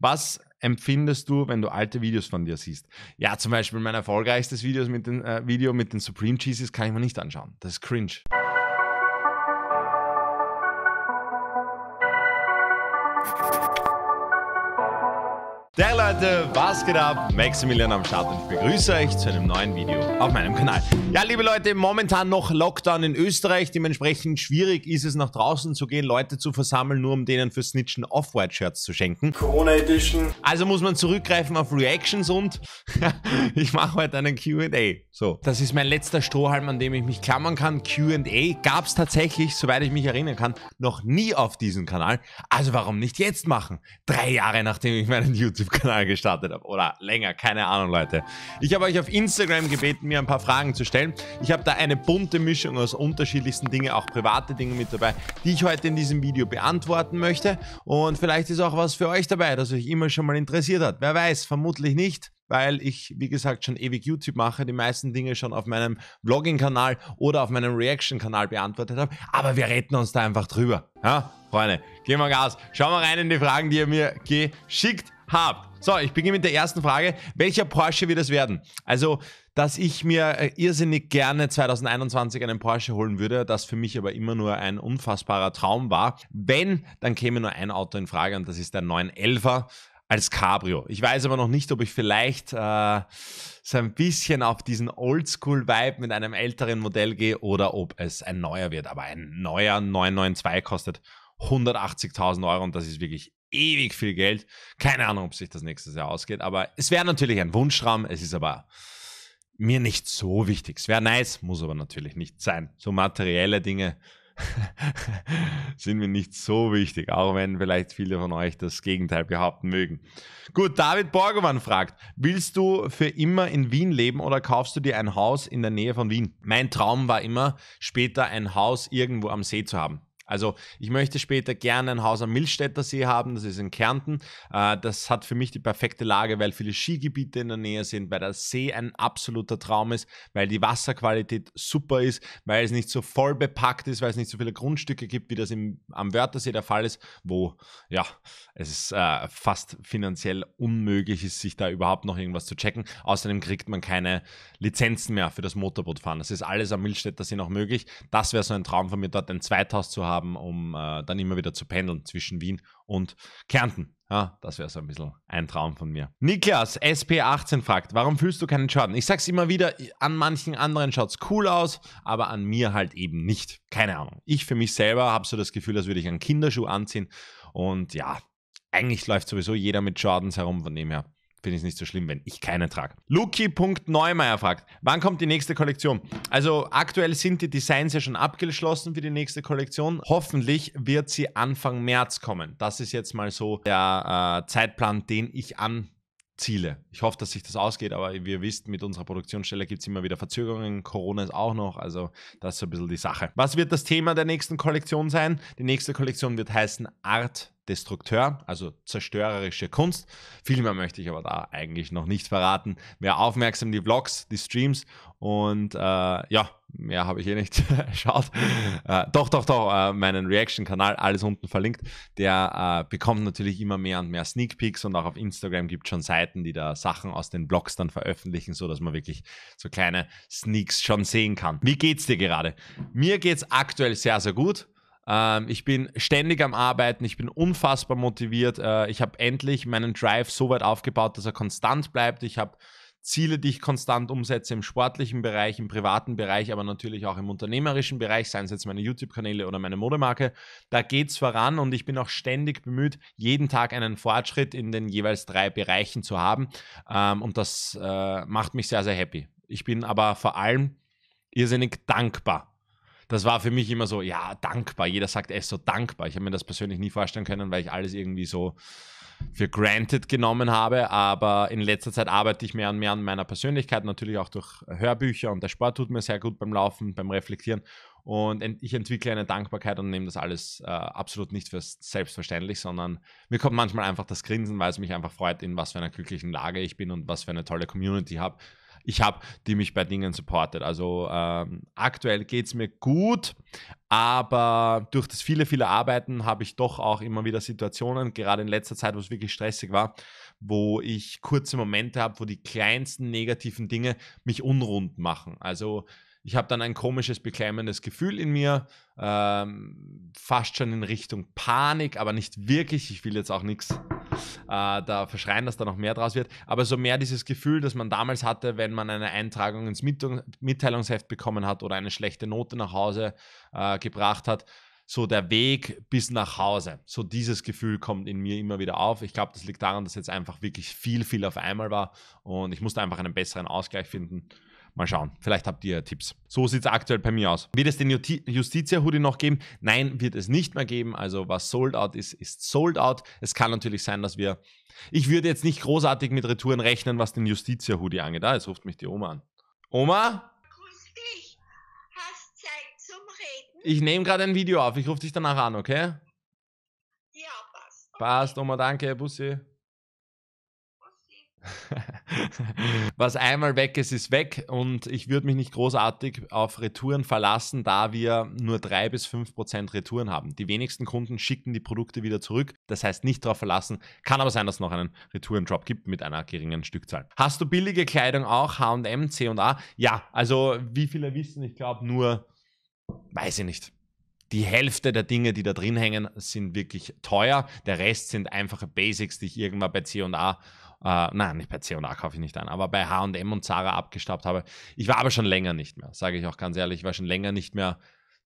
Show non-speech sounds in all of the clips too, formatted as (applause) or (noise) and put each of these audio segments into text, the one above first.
Was empfindest du, wenn du alte Videos von dir siehst? Ja, zum Beispiel mein erfolgreichstes Video mit den, äh, Video mit den Supreme Cheeses kann ich mir nicht anschauen. Das ist cringe. Leute, was geht ab? Maximilian am Start und ich begrüße euch zu einem neuen Video auf meinem Kanal. Ja, liebe Leute, momentan noch Lockdown in Österreich. Dementsprechend schwierig ist es, nach draußen zu gehen, Leute zu versammeln, nur um denen für Snitchen Off-White-Shirts zu schenken. Corona Edition. Also muss man zurückgreifen auf Reactions und (laughs) ich mache heute einen Q&A. So, das ist mein letzter Strohhalm, an dem ich mich klammern kann. Q&A gab es tatsächlich, soweit ich mich erinnern kann, noch nie auf diesem Kanal. Also warum nicht jetzt machen? Drei Jahre, nachdem ich meinen YouTube-Kanal Kanal gestartet habe. Oder länger, keine Ahnung, Leute. Ich habe euch auf Instagram gebeten, mir ein paar Fragen zu stellen. Ich habe da eine bunte Mischung aus unterschiedlichsten Dingen, auch private Dinge mit dabei, die ich heute in diesem Video beantworten möchte. Und vielleicht ist auch was für euch dabei, das euch immer schon mal interessiert hat. Wer weiß, vermutlich nicht weil ich, wie gesagt, schon ewig YouTube mache, die meisten Dinge schon auf meinem Vlogging-Kanal oder auf meinem Reaction-Kanal beantwortet habe. Aber wir retten uns da einfach drüber. Ja, Freunde, gehen wir Gas. Schauen wir rein in die Fragen, die ihr mir geschickt habt. So, ich beginne mit der ersten Frage. Welcher Porsche wird es werden? Also, dass ich mir äh, irrsinnig gerne 2021 einen Porsche holen würde, das für mich aber immer nur ein unfassbarer Traum war. Wenn, dann käme nur ein Auto in Frage und das ist der 911er als Cabrio. Ich weiß aber noch nicht, ob ich vielleicht äh, so ein bisschen auf diesen Oldschool-Vibe mit einem älteren Modell gehe oder ob es ein neuer wird. Aber ein neuer 992 kostet 180.000 Euro und das ist wirklich ewig viel Geld. Keine Ahnung, ob sich das nächstes Jahr ausgeht, aber es wäre natürlich ein Wunschraum. Es ist aber mir nicht so wichtig. Es wäre nice, muss aber natürlich nicht sein. So materielle Dinge (laughs) sind mir nicht so wichtig, auch wenn vielleicht viele von euch das Gegenteil behaupten mögen. Gut, David Borgemann fragt, willst du für immer in Wien leben oder kaufst du dir ein Haus in der Nähe von Wien? Mein Traum war immer, später ein Haus irgendwo am See zu haben. Also ich möchte später gerne ein Haus am Milstädter See haben, das ist in Kärnten. Äh, das hat für mich die perfekte Lage, weil viele Skigebiete in der Nähe sind, weil der See ein absoluter Traum ist, weil die Wasserqualität super ist, weil es nicht so voll bepackt ist, weil es nicht so viele Grundstücke gibt, wie das im, am Wörthersee der Fall ist, wo ja, es ist, äh, fast finanziell unmöglich ist, sich da überhaupt noch irgendwas zu checken. Außerdem kriegt man keine Lizenzen mehr für das Motorbootfahren. Das ist alles am Milstädter See noch möglich. Das wäre so ein Traum von mir, dort ein Zweithaus zu haben haben, um äh, dann immer wieder zu pendeln zwischen Wien und Kärnten. Ja, das wäre so ein bisschen ein Traum von mir. Niklas SP18 fragt, warum fühlst du keinen Schaden? Ich sag's immer wieder, an manchen anderen schaut's cool aus, aber an mir halt eben nicht. Keine Ahnung. Ich für mich selber habe so das Gefühl, als würde ich einen Kinderschuh anziehen und ja, eigentlich läuft sowieso jeder mit Jordans herum, von dem her finde ich es nicht so schlimm, wenn ich keinen trage. Luki.neumeier fragt, wann kommt die nächste Kollektion? Also aktuell sind die Designs ja schon abgeschlossen für die nächste Kollektion. Hoffentlich wird sie Anfang März kommen. Das ist jetzt mal so der äh, Zeitplan, den ich an Ziele. Ich hoffe, dass sich das ausgeht, aber wie ihr wisst, mit unserer Produktionsstelle gibt es immer wieder Verzögerungen. Corona ist auch noch, also das ist so ein bisschen die Sache. Was wird das Thema der nächsten Kollektion sein? Die nächste Kollektion wird heißen Art Destrukteur, also zerstörerische Kunst. Viel mehr möchte ich aber da eigentlich noch nicht verraten. Mehr aufmerksam die Vlogs, die Streams und äh, ja, mehr habe ich eh nicht. (laughs) geschaut. Äh, doch, doch, doch, äh, meinen Reaction-Kanal, alles unten verlinkt. Der äh, bekommt natürlich immer mehr und mehr Sneak Peeks und auch auf Instagram gibt es schon Seiten, die da Sachen aus den Vlogs dann veröffentlichen, sodass man wirklich so kleine Sneaks schon sehen kann. Wie geht's dir gerade? Mir geht es aktuell sehr, sehr gut. Ähm, ich bin ständig am Arbeiten, ich bin unfassbar motiviert. Äh, ich habe endlich meinen Drive so weit aufgebaut, dass er konstant bleibt. Ich habe Ziele, die ich konstant umsetze im sportlichen Bereich, im privaten Bereich, aber natürlich auch im unternehmerischen Bereich, seien es jetzt meine YouTube-Kanäle oder meine Modemarke. Da geht es voran und ich bin auch ständig bemüht, jeden Tag einen Fortschritt in den jeweils drei Bereichen zu haben. Ähm, und das äh, macht mich sehr, sehr happy. Ich bin aber vor allem irrsinnig dankbar das war für mich immer so, ja, dankbar. Jeder sagt es so dankbar. Ich habe mir das persönlich nie vorstellen können, weil ich alles irgendwie so für granted genommen habe, aber in letzter Zeit arbeite ich mehr und mehr an meiner Persönlichkeit, natürlich auch durch Hörbücher und der Sport tut mir sehr gut beim Laufen, beim Reflektieren und ich entwickle eine Dankbarkeit und nehme das alles äh, absolut nicht für selbstverständlich, sondern mir kommt manchmal einfach das Grinsen, weil es mich einfach freut, in was für einer glücklichen Lage ich bin und was für eine tolle Community habe ich habe, die mich bei Dingen supportet. Also ähm, aktuell geht es mir gut, aber durch das viele, viele Arbeiten habe ich doch auch immer wieder Situationen, gerade in letzter Zeit, wo es wirklich stressig war, wo ich kurze Momente habe, wo die kleinsten negativen Dinge mich unrund machen. Also ich habe dann ein komisches, beklemmendes Gefühl in mir, ähm, fast schon in Richtung Panik, aber nicht wirklich. Ich will jetzt auch nichts äh, da verschreien, dass da noch mehr draus wird. Aber so mehr dieses Gefühl, das man damals hatte, wenn man eine Eintragung ins Mitteilungsheft bekommen hat oder eine schlechte Note nach Hause äh, gebracht hat, so der Weg bis nach Hause. So dieses Gefühl kommt in mir immer wieder auf. Ich glaube, das liegt daran, dass jetzt einfach wirklich viel, viel auf einmal war und ich musste einfach einen besseren Ausgleich finden. Mal schauen. Vielleicht habt ihr Tipps. So sieht es aktuell bei mir aus. Wird es den Justitia-Hoodie noch geben? Nein, wird es nicht mehr geben. Also was sold out ist, ist sold out. Es kann natürlich sein, dass wir... Ich würde jetzt nicht großartig mit Retouren rechnen, was den Justitia-Hoodie angeht. Ah, jetzt ruft mich die Oma an. Oma? Grüß dich. Hast Zeit zum Reden? Ich nehme gerade ein Video auf. Ich rufe dich danach an, okay? Ja, passt. Passt, Oma, danke. Bussi. (laughs) Was einmal weg ist, ist weg und ich würde mich nicht großartig auf Retouren verlassen, da wir nur 3 bis fünf Prozent Retouren haben. Die wenigsten Kunden schicken die Produkte wieder zurück, das heißt nicht darauf verlassen. Kann aber sein, dass es noch einen Retouren-Drop gibt mit einer geringen Stückzahl. Hast du billige Kleidung auch, H&M, C&A? Ja, also wie viele wissen, ich glaube nur, weiß ich nicht, die Hälfte der Dinge, die da drin hängen, sind wirklich teuer. Der Rest sind einfache Basics, die ich irgendwann bei C&A äh, nein, nicht bei C&A kaufe ich nicht ein, aber bei H&M und Zara abgestaubt habe. Ich war aber schon länger nicht mehr, sage ich auch ganz ehrlich. Ich war schon länger nicht mehr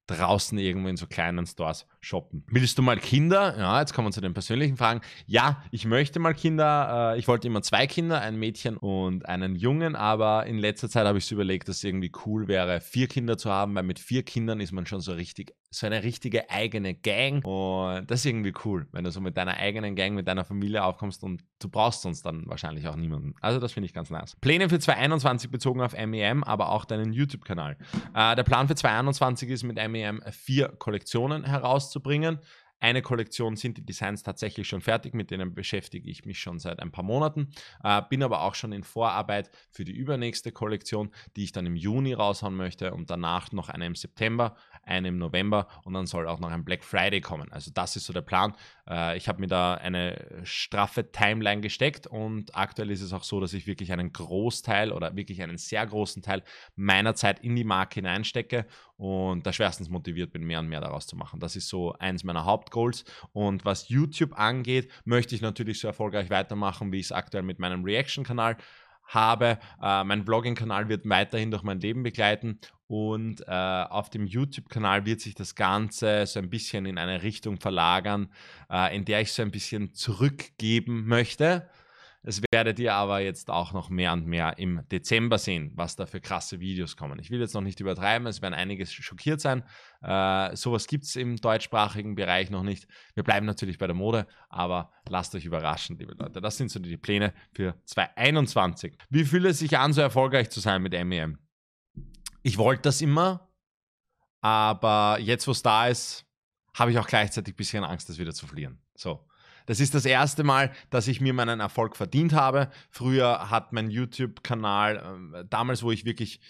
draußen irgendwo in so kleinen Stores shoppen. Willst du mal Kinder? Ja, jetzt kommen wir zu den persönlichen Fragen. Ja, ich möchte mal Kinder. Äh, ich wollte immer zwei Kinder, ein Mädchen und einen Jungen, aber in letzter Zeit habe ich so überlegt, dass es irgendwie cool wäre, vier Kinder zu haben, weil mit vier Kindern ist man schon so richtig, so eine richtige eigene Gang und das ist irgendwie cool, wenn du so mit deiner eigenen Gang, mit deiner Familie aufkommst und du brauchst sonst dann wahrscheinlich auch niemanden. Also das finde ich ganz nice. Pläne für 2021 bezogen auf MEM, e aber auch deinen YouTube-Kanal. Äh, der Plan für 2021 ist mit MEM e MEM 4 Kollektionen herauszubringen. Eine Kollektion sind die Designs tatsächlich schon fertig, mit denen beschäftige ich mich schon seit ein paar Monaten, äh, bin aber auch schon in Vorarbeit für die übernächste Kollektion, die ich dann im Juni raushauen möchte und danach noch eine im September, eine im November und dann soll auch noch ein Black Friday kommen. Also das ist so der Plan. Äh, ich habe mir da eine straffe Timeline gesteckt und aktuell ist es auch so, dass ich wirklich einen Großteil oder wirklich einen sehr großen Teil meiner Zeit in die Marke hineinstecke und da schwerstens motiviert bin, mehr und mehr daraus zu machen. Das ist so eins meiner Haupt Hauptgoals. Und was YouTube angeht, möchte ich natürlich so erfolgreich weitermachen, wie ich es aktuell mit meinem Reaction-Kanal habe. Äh, mein Vlogging-Kanal wird weiterhin durch mein Leben begleiten und äh, auf dem YouTube-Kanal wird sich das Ganze so ein bisschen in eine Richtung verlagern, äh, in der ich so ein bisschen zurückgeben möchte. Es werdet ihr aber jetzt auch noch mehr und mehr im Dezember sehen, was da für krasse Videos kommen. Ich will jetzt noch nicht übertreiben, es werden einiges schockiert sein. Äh, sowas gibt es im deutschsprachigen Bereich noch nicht. Wir bleiben natürlich bei der Mode, aber lasst euch überraschen, liebe Leute. Das sind so die Pläne für 2021. Wie fühlt es sich an, so erfolgreich zu sein mit MEM? E ich wollte das immer, aber jetzt, wo es da ist, habe ich auch gleichzeitig ein bisschen Angst, das wieder zu verlieren. So. Das ist das erste Mal, dass ich mir meinen Erfolg verdient habe. Früher hat mein YouTube-Kanal, ähm, damals, wo ich wirklich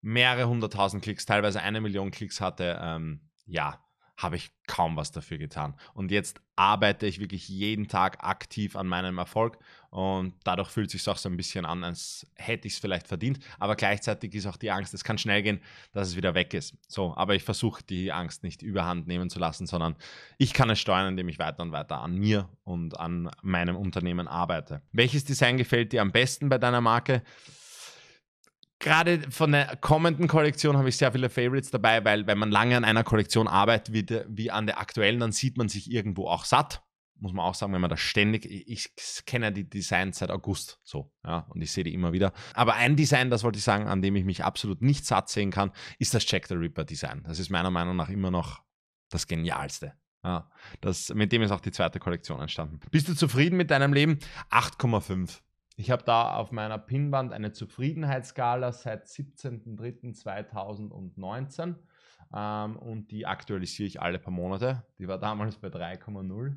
mehrere hunderttausend Klicks, teilweise eine Million Klicks hatte, ähm, ja, habe ich kaum was dafür getan. Und jetzt arbeite ich wirklich jeden Tag aktiv an meinem Erfolg und dadurch fühlt es sich auch so ein bisschen an, als hätte ich es vielleicht verdient. Aber gleichzeitig ist auch die Angst, es kann schnell gehen, dass es wieder weg ist. So, aber ich versuche die Angst nicht überhand nehmen zu lassen, sondern ich kann es steuern, indem ich weiter und weiter an mir und an meinem Unternehmen arbeite. Welches Design gefällt dir am besten bei deiner Marke? gerade von der kommenden Kollektion habe ich sehr viele Favorites dabei, weil wenn man lange an einer Kollektion arbeitet wie, de, wie, an der aktuellen, dann sieht man sich irgendwo auch satt muss man auch sagen, wenn man das ständig, ich kenne die Designs seit August so, ja, und ich sehe die immer wieder. Aber ein Design, das wollte ich sagen, an dem ich mich absolut nicht satt sehen kann, ist das Jack the Ripper Design. Das ist meiner Meinung nach immer noch das Genialste. Ja, das, mit dem ist auch die zweite Kollektion entstanden. Bist du zufrieden mit deinem Leben? 8,5. Ich habe da auf meiner Pinnwand eine Zufriedenheitsskala seit 17.03.2019 ähm, und die aktualisiere ich alle paar Monate. Die war damals bei 3,0.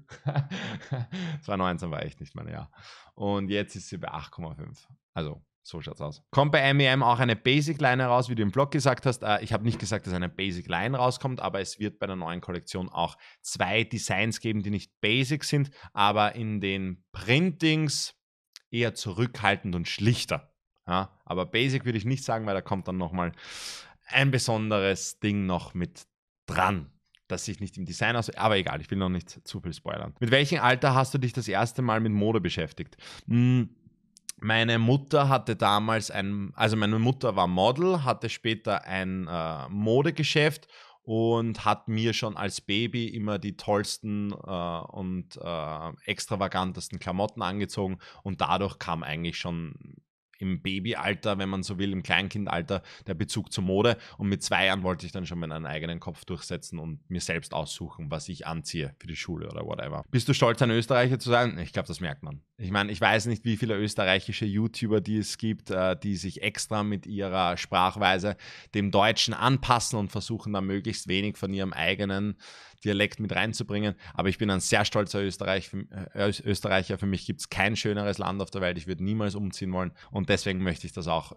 2019 (laughs) war echt nicht mein Jahr. Und jetzt ist sie bei 8,5. Also so schaut's aus. Kommt bei MEM e auch eine Basic Line raus, wie du im Blog gesagt hast. Äh, ich habe nicht gesagt, dass eine Basic Line rauskommt, aber es wird bei der neuen Kollektion auch zwei Designs geben, die nicht Basic sind, aber in den Printings eher zurückhaltend und schlichter. Ja, aber Basic würde ich nicht sagen, weil da kommt dann nochmal ein besonderes Ding noch mit dran, das sich nicht im Design aus. Aber egal, ich will noch nicht zu viel spoilern. Mit welchem Alter hast du dich das erste Mal mit Mode beschäftigt? Hm, meine Mutter hatte damals ein, also meine Mutter war Model, hatte später ein äh, Modegeschäft und hat mir schon als Baby immer die tollsten äh, und äh, extravagantesten Klamotten angezogen und dadurch kam eigentlich schon im Babyalter, wenn man so will, im Kleinkindalter der Bezug zur Mode und mit zwei Jahren wollte ich dann schon meinen eigenen Kopf durchsetzen und mir selbst aussuchen, was ich anziehe für die Schule oder whatever. Bist du stolz, ein Österreicher zu sein? Ich glaube, das merkt man. Ich meine, ich weiß nicht, wie viele österreichische YouTuber die es gibt, äh, die sich extra mit ihrer Sprachweise dem Deutschen anpassen und versuchen, da möglichst wenig von ihrem eigenen Dialekt mit reinzubringen. Aber ich bin ein sehr stolzer äh, Österreicher. Für mich gibt es kein schöneres Land auf der Welt. Ich würde niemals umziehen wollen. Und deswegen möchte ich das auch.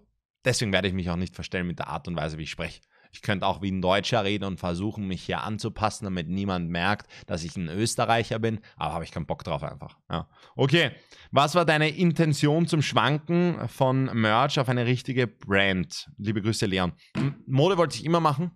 Deswegen werde ich mich auch nicht verstellen mit der Art und Weise, wie ich spreche. Ich könnte auch wie ein Deutscher reden und versuchen, mich hier anzupassen, damit niemand merkt, dass ich ein Österreicher bin. Aber habe ich keinen Bock drauf einfach. Ja. Okay, was war deine Intention zum Schwanken von Merch auf eine richtige Brand? Liebe Grüße, Leon. Mode wollte ich immer machen.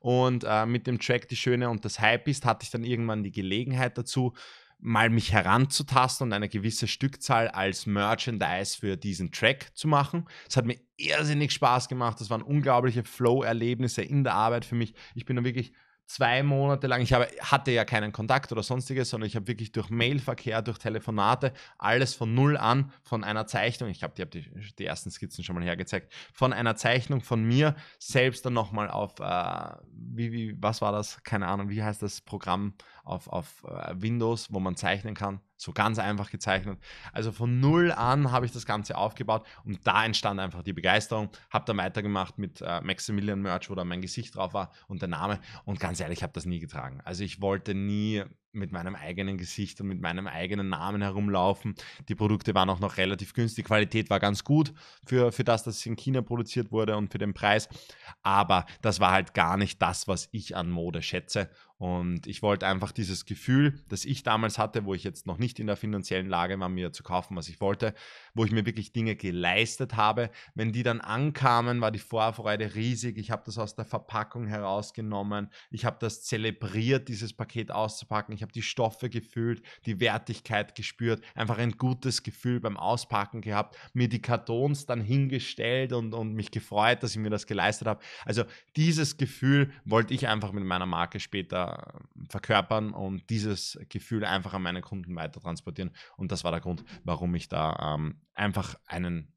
Und äh, mit dem Track Die Schöne und das Hype ist, hatte ich dann irgendwann die Gelegenheit dazu mal mich heranzutasten und eine gewisse Stückzahl als Merchandise für diesen Track zu machen. Es hat mir irrsinnig Spaß gemacht. Das waren unglaubliche Flow-Erlebnisse in der Arbeit für mich. Ich bin da wirklich zwei Monate lang, ich habe, hatte ja keinen Kontakt oder sonstiges, sondern ich habe wirklich durch Mailverkehr, durch Telefonate, alles von null an, von einer Zeichnung, ich glaube, die habe die, die, ersten Skizzen schon mal hergezeigt, von einer Zeichnung von mir selbst dann nochmal auf, äh, wie, wie, was war das, keine Ahnung, wie heißt das Programm, auf, auf äh, Windows, wo man zeichnen kann. So ganz einfach gezeichnet. Also von null an habe ich das Ganze aufgebaut und da entstand einfach die Begeisterung. Habe dann weitergemacht mit äh, Maximilian Merch, wo da mein Gesicht drauf war und der Name. Und ganz ehrlich, ich habe das nie getragen. Also ich wollte nie mit meinem eigenen Gesicht und mit meinem eigenen Namen herumlaufen. Die Produkte waren auch noch relativ günstig. Die Qualität war ganz gut für, für das, dass es in China produziert wurde und für den Preis. Aber das war halt gar nicht das, was ich an Mode schätze. Und ich wollte einfach dieses Gefühl, das ich damals hatte, wo ich jetzt noch nicht in der finanziellen Lage war, mir zu kaufen, was ich wollte, wo ich mir wirklich Dinge geleistet habe. Wenn die dann ankamen, war die Vorfreude riesig. Ich habe das aus der Verpackung herausgenommen. Ich habe das zelebriert, dieses Paket auszupacken. Ich habe die Stoffe gefühlt, die Wertigkeit gespürt, einfach ein gutes Gefühl beim Auspacken gehabt, mir die Kartons dann hingestellt und, und mich gefreut, dass ich mir das geleistet habe. Also dieses Gefühl wollte ich einfach mit meiner Marke später ähm, verkörpern und dieses Gefühl einfach an meine Kunden weiter transportieren. Und das war der Grund, warum ich da ähm, einfach einen,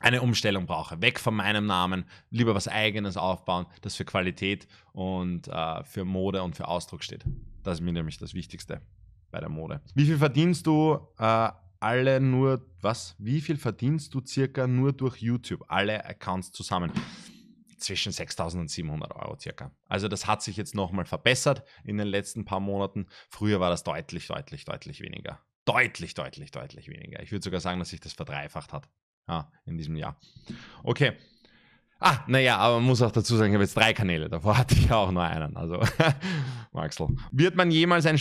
eine Umstellung brauche. Weg von meinem Namen, lieber was eigenes aufbauen, das für Qualität und äh, für Mode und für Ausdruck steht. Das ist mir nämlich das Wichtigste bei der Mode. Wie viel verdienst du äh, alle nur, was? Wie viel verdienst du circa nur durch YouTube? Alle Accounts zusammen zwischen 6.000 und 700 Euro circa. Also das hat sich jetzt nochmal verbessert in den letzten paar Monaten. Früher war das deutlich, deutlich, deutlich weniger deutlich, deutlich, deutlich weniger. Ich würde sogar sagen, dass sich das verdreifacht hat ja, in diesem Jahr. Okay. Ah, naja, aber man muss auch dazu sagen, ich habe jetzt drei Kanäle, davor (laughs) hatte ich auch nur einen. Also, (laughs) Maxl. Wird man, jemals ein,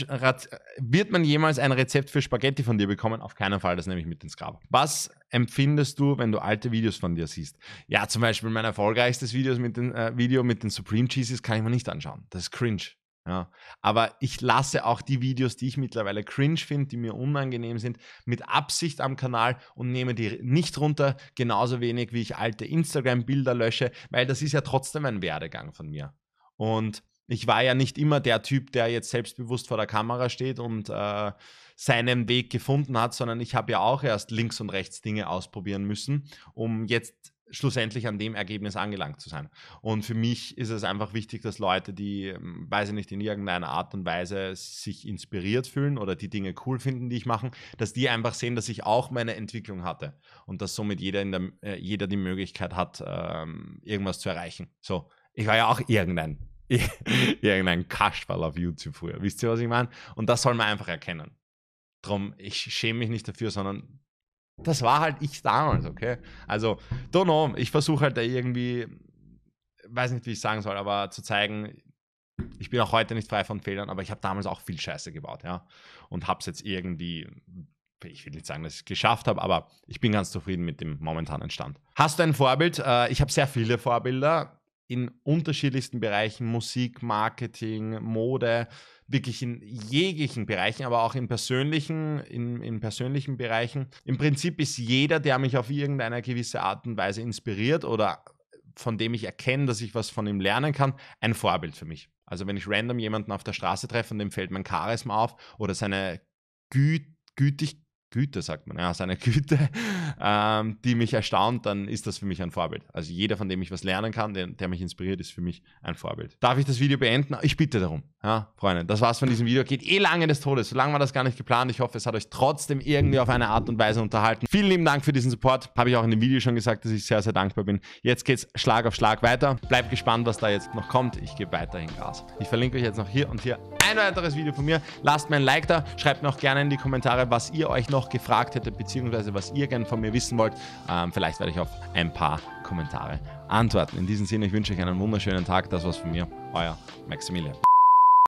wird man jemals ein Rezept für Spaghetti von dir bekommen? Auf keinen Fall, das nehme ich mit ins Grab. Was empfindest du, wenn du alte Videos von dir siehst? Ja, zum Beispiel mein erfolgreichstes Videos mit den, äh, Video mit den Supreme Cheeses kann ich mir nicht anschauen. Das ist cringe. Ja. Aber ich lasse auch die Videos, die ich mittlerweile cringe finde, die mir unangenehm sind, mit Absicht am Kanal und nehme die nicht runter, genauso wenig wie ich alte Instagram-Bilder lösche, weil das ist ja trotzdem ein Werdegang von mir. Und ich war ja nicht immer der Typ, der jetzt selbstbewusst vor der Kamera steht und äh, seinen Weg gefunden hat, sondern ich habe ja auch erst links und rechts Dinge ausprobieren müssen, um jetzt schlussendlich an dem Ergebnis angelangt zu sein. Und für mich ist es einfach wichtig, dass Leute, die, ähm, weiß ich nicht, in irgendeiner Art und Weise sich inspiriert fühlen oder die Dinge cool finden, die ich mache, dass die einfach sehen, dass ich auch meine Entwicklung hatte und dass somit jeder, der, äh, jeder die Möglichkeit hat, ähm, irgendwas zu erreichen. So, ich war ja auch irgendein, (laughs) irgendein Kasperl auf YouTube früher. Wisst ihr, was ich meine? Und das soll man einfach erkennen. Drum, ich schäme mich nicht dafür, sondern das war halt ich damals, okay? Also, don't know, ich versuche halt da irgendwie, weiß nicht, wie ich sagen soll, aber zu zeigen, ich bin auch heute nicht frei von Fehlern, aber ich habe damals auch viel Scheiße gebaut, ja? Und habe es jetzt irgendwie, ich will nicht sagen, dass ich es geschafft habe, aber ich bin ganz zufrieden mit dem momentanen Stand. Hast du ein Vorbild? Äh, ich habe sehr viele Vorbilder in unterschiedlichsten Bereichen, Musik, Marketing, Mode, wirklich in jeglichen Bereichen, aber auch in persönlichen, in, in, persönlichen Bereichen. Im Prinzip ist jeder, der mich auf irgendeine gewisse Art und Weise inspiriert oder von dem ich erkenne, dass ich was von ihm lernen kann, ein Vorbild für mich. Also wenn ich random jemanden auf der Straße treffe und dem fällt mein Charisma auf oder seine Güte, Gütig, Güte, sagt man, ja, seine (laughs) Güte, ähm, die mich erstaunt, dann ist das für mich ein Vorbild. Also jeder, von dem ich was lernen kann, der, der mich inspiriert, ist für mich ein Vorbild. Darf ich das Video beenden? Ich bitte darum. Ja, Freunde, das war's von diesem Video. Geht eh lange des Todes. So lange war das gar nicht geplant. Ich hoffe, es hat euch trotzdem irgendwie auf eine Art und Weise unterhalten. Vielen lieben Dank für diesen Support. Habe ich auch in dem Video schon gesagt, dass ich sehr, sehr dankbar bin. Jetzt geht's Schlag auf Schlag weiter. Bleibt gespannt, was da jetzt noch kommt. Ich gebe weiterhin Gas. Ich verlinke euch jetzt noch hier und hier ein weiteres Video von mir. Lasst mir ein Like da, schreibt mir auch gerne in die Kommentare, was ihr euch noch gefragt hättet, beziehungsweise was ihr gerne von mir wissen wollt. Ähm, vielleicht werde ich auf ein paar Kommentare antworten. In diesem Sinne, ich wünsche euch einen wunderschönen Tag. Das war's von mir, euer Maximilian.